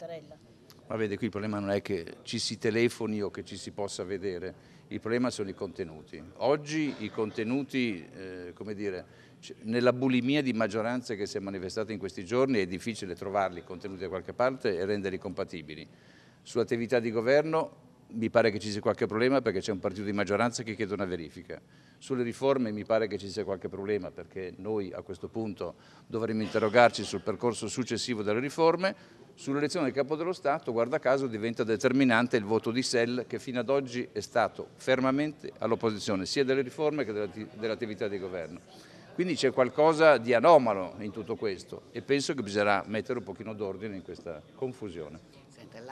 Mattarella. Ma vede, qui il problema non è che ci si telefoni o che ci si possa vedere, il problema sono i contenuti. Oggi i contenuti, eh, come dire, nella bulimia di maggioranze che si è manifestata in questi giorni è difficile trovarli contenuti da qualche parte e renderli compatibili. Sull'attività di governo mi pare che ci sia qualche problema perché c'è un partito di maggioranza che chiede una verifica. Sulle riforme mi pare che ci sia qualche problema perché noi a questo punto dovremmo interrogarci sul percorso successivo delle riforme. Sull'elezione del Capo dello Stato, guarda caso, diventa determinante il voto di Sell che fino ad oggi è stato fermamente all'opposizione, sia delle riforme che dell'attività di governo. Quindi c'è qualcosa di anomalo in tutto questo e penso che bisognerà mettere un pochino d'ordine in questa confusione.